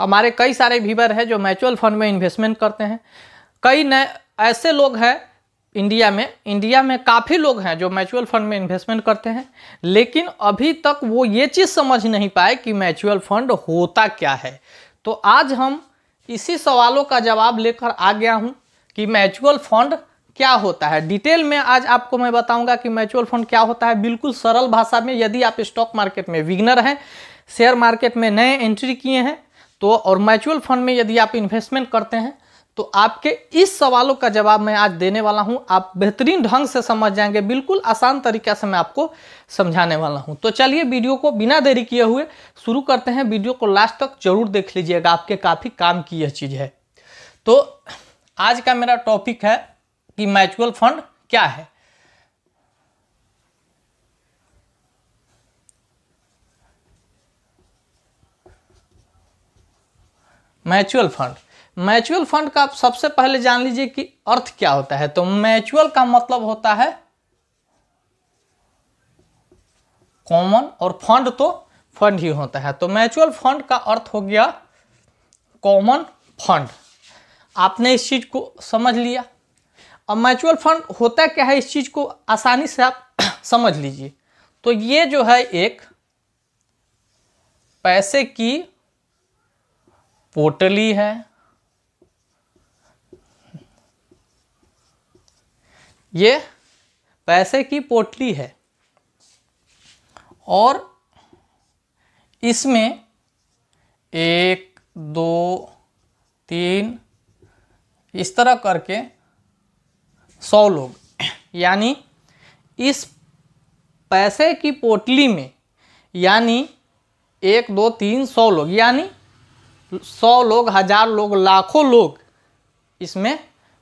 हमारे कई सारे व्यूवर हैं जो म्यूचुअल फंड में इन्वेस्टमेंट करते हैं कई नए ऐसे लोग हैं इंडिया में इंडिया में काफ़ी लोग हैं जो म्यूचुअल फंड में इन्वेस्टमेंट करते हैं लेकिन अभी तक वो ये चीज़ समझ नहीं पाए कि म्यूचुअल फंड होता क्या है तो आज हम इसी सवालों का जवाब लेकर आ गया हूँ कि म्यूचुअल फंड क्या होता है डिटेल में आज आपको मैं बताऊंगा कि म्यूचुअल फंड क्या होता है बिल्कुल सरल भाषा में यदि आप स्टॉक मार्केट में विगनर हैं शेयर मार्केट में नए एंट्री किए हैं तो और म्यूचुअल फंड में यदि आप इन्वेस्टमेंट करते हैं तो आपके इस सवालों का जवाब मैं आज देने वाला हूं आप बेहतरीन ढंग से समझ जाएंगे बिल्कुल आसान तरीका से मैं आपको समझाने वाला हूं तो चलिए वीडियो को बिना देरी किए हुए शुरू करते हैं वीडियो को लास्ट तक जरूर देख लीजिएगा आपके काफ़ी काम की यह चीज़ है तो आज का मेरा टॉपिक है कि म्यूचुअल फंड क्या है म्यूचुअल फंड म्यूचुअल फंड का आप सबसे पहले जान लीजिए कि अर्थ क्या होता है तो म्यूचुअल का मतलब होता है कॉमन और फंड तो फंड ही होता है तो म्यूचुअल फंड का अर्थ हो गया कॉमन फंड आपने इस चीज़ को समझ लिया अब म्यूचुअल फंड होता क्या है इस चीज़ को आसानी से आप समझ लीजिए तो ये जो है एक पैसे की पोटली है ये पैसे की पोटली है और इसमें एक दो तीन इस तरह करके सौ लोग यानी इस पैसे की पोटली में यानी एक दो तीन सौ लोग यानी सौ लोग हज़ार लोग लाखों लोग इसमें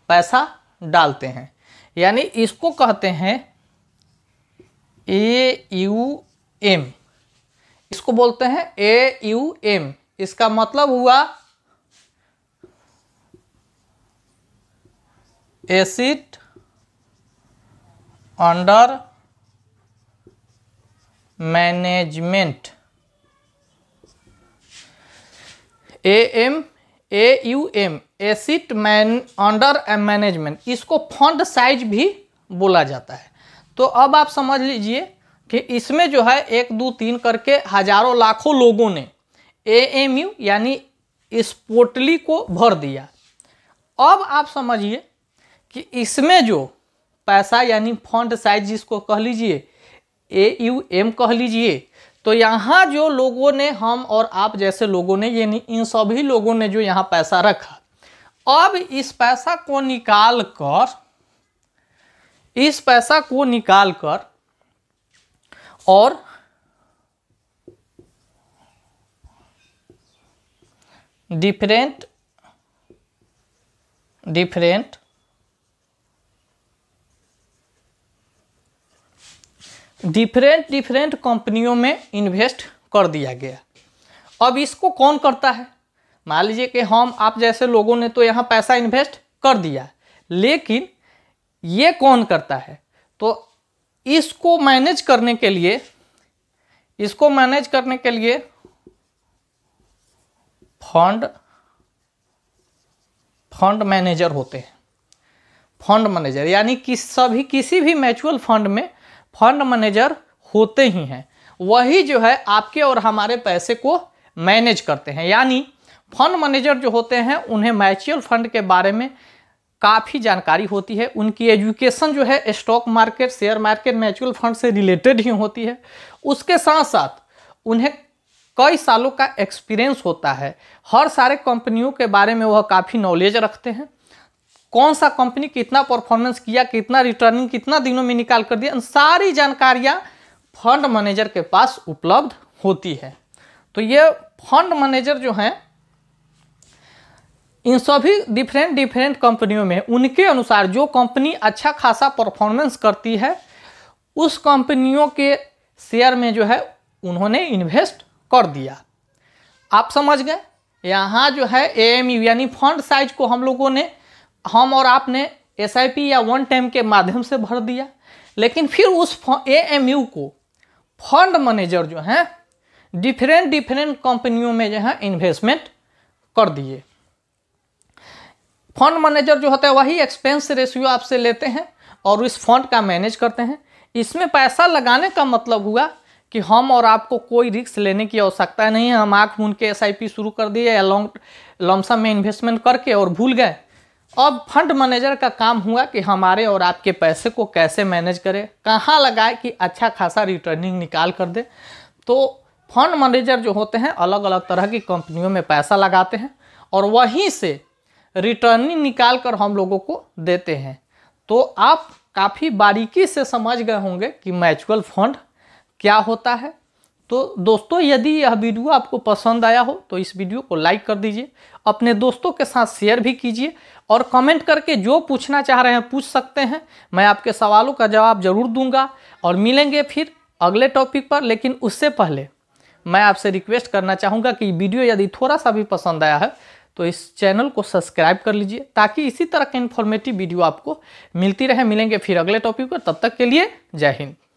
पैसा डालते हैं यानी इसको कहते हैं ए यू एम इसको बोलते हैं ए यू एम इसका मतलब हुआ asset under management A M A U M asset man under management इसको फंड साइज भी बोला जाता है तो अब आप समझ लीजिए कि इसमें जो है एक दो तीन करके हजारों लाखों लोगों ने ए एम यू यानी इस पोर्टली को भर दिया अब आप समझिए कि इसमें जो पैसा यानी फंड साइज जिसको कह लीजिए ए यू एम कह लीजिए तो यहाँ जो लोगों ने हम और आप जैसे लोगों ने ये इन सभी लोगों ने जो यहाँ पैसा रखा अब इस पैसा को निकाल कर इस पैसा को निकाल कर और डिफरेंट डिफरेंट डिफरेंट डिफरेंट कंपनियों में इन्वेस्ट कर दिया गया अब इसको कौन करता है मान लीजिए कि हम आप जैसे लोगों ने तो यहाँ पैसा इन्वेस्ट कर दिया लेकिन ये कौन करता है तो इसको मैनेज करने के लिए इसको मैनेज करने के लिए फंड फंड मैनेजर होते हैं फंड मैनेजर यानी कि सभी किसी भी म्यूचुअल फंड में फंड मैनेजर होते ही हैं वही जो है आपके और हमारे पैसे को मैनेज करते हैं यानी फंड मैनेजर जो होते हैं उन्हें म्यूचुअल फंड के बारे में काफ़ी जानकारी होती है उनकी एजुकेशन जो है stock market share market mutual fund से रिलेटेड ही होती है उसके साथ साथ उन्हें कई सालों का एक्सपीरियंस होता है हर सारे कंपनियों के बारे में वह काफ़ी नॉलेज रखते हैं कौन सा कंपनी कितना परफॉर्मेंस किया कितना रिटर्निंग कितना दिनों में निकाल कर दिया सारी जानकारियाँ फंड मैनेजर के पास उपलब्ध होती है तो ये फंड मैनेजर जो हैं इन सभी डिफरेंट डिफरेंट कंपनियों में उनके अनुसार जो कंपनी अच्छा खासा परफॉर्मेंस करती है उस कंपनियों के शेयर में जो है उन्होंने इन्वेस्ट कर दिया आप समझ गए यहाँ जो है ए यानी फंड साइज को हम लोगों ने हम और आपने एस या वन टाइम के माध्यम से भर दिया लेकिन फिर उस ए एम यू को फंड मैनेजर जो हैं डिफरेंट डिफरेंट कंपनियों में जो है इन्वेस्टमेंट कर दिए फंड मैनेजर जो होता है वही एक्सपेंस रेशियो आपसे लेते हैं और इस फंड का मैनेज करते हैं इसमें पैसा लगाने का मतलब हुआ कि हम और आपको कोई रिस्क लेने की आवश्यकता नहीं है हम आँख मुन के एस शुरू कर दिए या लॉन्ग लमसम में इन्वेस्टमेंट करके और भूल गए अब फंड मैनेजर का काम हुआ कि हमारे और आपके पैसे को कैसे मैनेज करें कहाँ लगाए कि अच्छा खासा रिटर्निंग निकाल कर दे तो फंड मैनेजर जो होते हैं अलग अलग तरह की कंपनियों में पैसा लगाते हैं और वहीं से रिटर्निंग निकाल कर हम लोगों को देते हैं तो आप काफ़ी बारीकी से समझ गए होंगे कि म्यूचुअल फंड क्या होता है तो दोस्तों यदि यह वीडियो आपको पसंद आया हो तो इस वीडियो को लाइक कर दीजिए अपने दोस्तों के साथ शेयर भी कीजिए और कमेंट करके जो पूछना चाह रहे हैं पूछ सकते हैं मैं आपके सवालों का जवाब जरूर दूंगा और मिलेंगे फिर अगले टॉपिक पर लेकिन उससे पहले मैं आपसे रिक्वेस्ट करना चाहूँगा कि वीडियो यदि थोड़ा सा भी पसंद आया है तो इस चैनल को सब्सक्राइब कर लीजिए ताकि इसी तरह के इन्फॉर्मेटिव वीडियो आपको मिलती रहे मिलेंगे फिर अगले टॉपिक पर तब तक के लिए जय हिंद